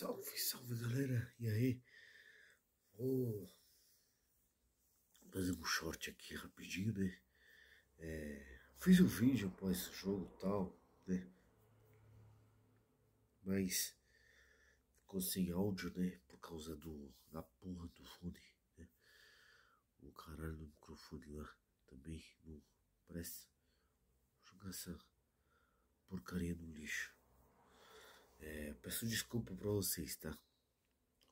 Salve, salve galera! E aí? Vou fazer um short aqui rapidinho, né? É, fiz um vídeo após o jogo tal, né? Mas ficou sem áudio, né? Por causa do, da porra do fone, né? O caralho do microfone lá também não presta. Vou jogar essa porcaria no Peço desculpa para vocês, tá?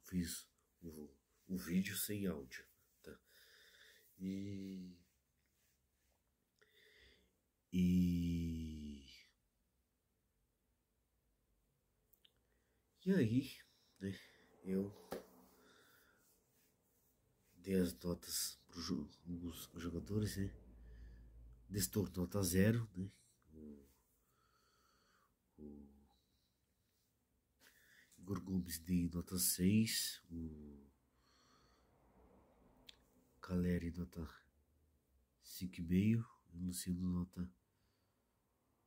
Fiz o, o vídeo sem áudio, tá? E. E. E aí, né? Eu dei as notas para os jogadores, né? Destor nota zero, né? Gomes de nota 6, o Caleri nota 5,5 o Luciano nota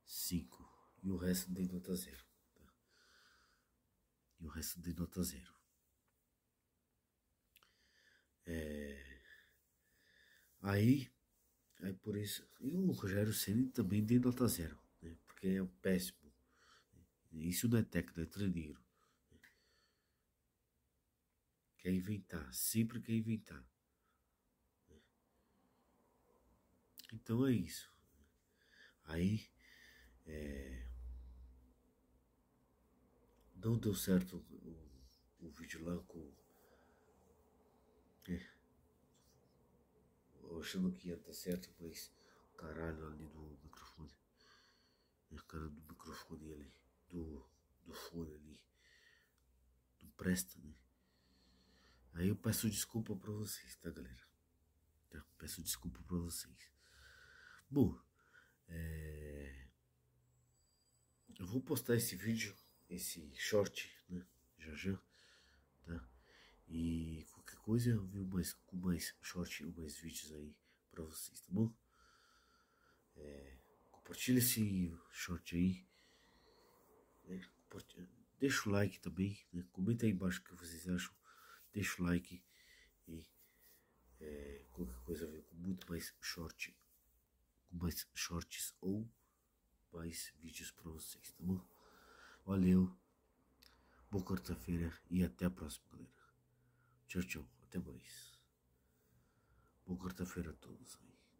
5. E o resto de nota 0. Tá? E o resto de nota 0. É... Aí, aí por isso. E o Rogério Senna também de nota 0, né? porque é um péssimo. Né? Isso não é técnico, é treineiro. Quer inventar, sempre quer inventar. Então é isso. Aí é, não deu certo o, o, vídeo lá com. É, achando que ia dar certo, mas caralho ali do microfone. o é, cara do microfone ali, do, do fone ali. Não presta, né? Aí eu peço desculpa para vocês, tá, galera? Tá, peço desculpa para vocês. Bom, é... eu vou postar esse vídeo, esse short, né? Já já, tá? E qualquer coisa eu vi mais, com mais short ou mais vídeos aí para vocês, tá bom? É... Compartilha esse short aí. Né? Compartilha deixa o like também, né? comenta aí embaixo o que vocês acham deixa o like e é, qualquer coisa a ver com muito mais short, com mais shorts ou mais vídeos para vocês, tá bom? Valeu, boa quarta-feira e até a próxima, galera. Tchau, tchau, até mais. Boa quarta-feira a todos aí.